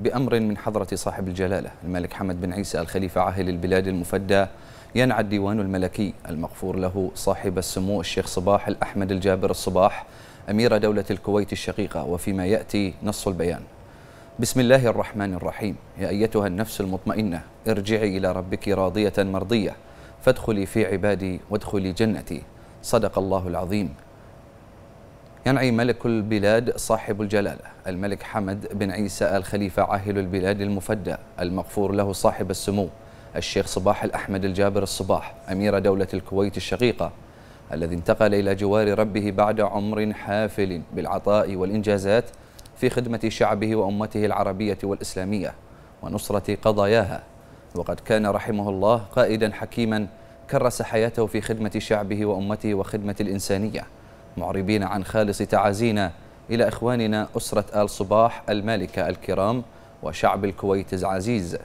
بأمر من حضرة صاحب الجلالة الملك حمد بن عيسى الخليفة عاهل البلاد المفدى ينعى الديوان الملكي المغفور له صاحب السمو الشيخ صباح الأحمد الجابر الصباح أمير دولة الكويت الشقيقة وفيما يأتي نص البيان بسم الله الرحمن الرحيم يا أيتها النفس المطمئنة ارجعي إلى ربك راضية مرضية فادخلي في عبادي وادخلي جنتي صدق الله العظيم ينعي ملك البلاد صاحب الجلالة الملك حمد بن عيسى الخليفة عاهل البلاد المفدى المغفور له صاحب السمو الشيخ صباح الأحمد الجابر الصباح أمير دولة الكويت الشقيقة الذي انتقل إلى جوار ربه بعد عمر حافل بالعطاء والإنجازات في خدمة شعبه وأمته العربية والإسلامية ونصرة قضاياها وقد كان رحمه الله قائدا حكيما كرس حياته في خدمة شعبه وأمته وخدمة الإنسانية معربين عن خالص تعازينا إلى إخواننا أسرة آل صباح المالكة الكرام وشعب الكويت العزيز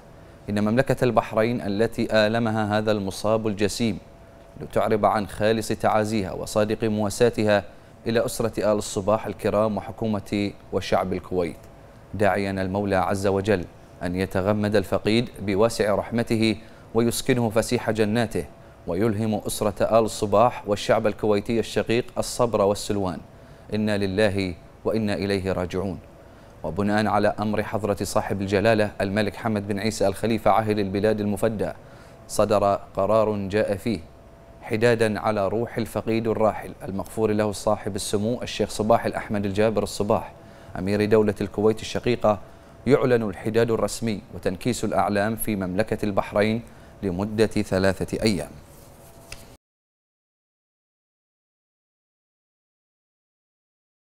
إن مملكة البحرين التي آلمها هذا المصاب الجسيم لتعرب عن خالص تعازيها وصادق مواساتها إلى أسرة آل الصباح الكرام وحكومة وشعب الكويت داعيا المولى عز وجل أن يتغمد الفقيد بواسع رحمته ويسكنه فسيح جناته ويلهم أسرة آل صباح والشعب الكويتي الشقيق الصبر والسلوان إنا لله وإنا إليه راجعون وبناء على أمر حضرة صاحب الجلالة الملك حمد بن عيسى الخليفة عاهل البلاد المفدى صدر قرار جاء فيه حدادا على روح الفقيد الراحل المغفور له صاحب السمو الشيخ صباح الأحمد الجابر الصباح أمير دولة الكويت الشقيقة يعلن الحداد الرسمي وتنكيس الأعلام في مملكة البحرين لمدة ثلاثة أيام